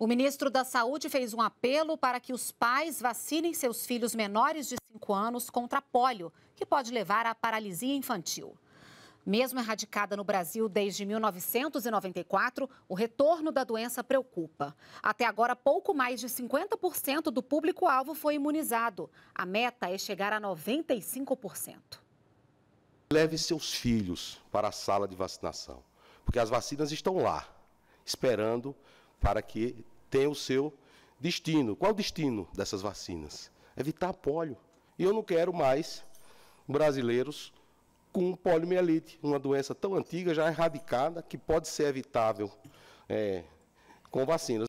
O ministro da Saúde fez um apelo para que os pais vacinem seus filhos menores de 5 anos contra pólio, que pode levar à paralisia infantil. Mesmo erradicada no Brasil desde 1994, o retorno da doença preocupa. Até agora, pouco mais de 50% do público-alvo foi imunizado. A meta é chegar a 95%. Leve seus filhos para a sala de vacinação, porque as vacinas estão lá, esperando para que tenha o seu destino. Qual o destino dessas vacinas? Evitar pólio. E eu não quero mais brasileiros com poliomielite, uma doença tão antiga, já erradicada, que pode ser evitável é, com vacinas.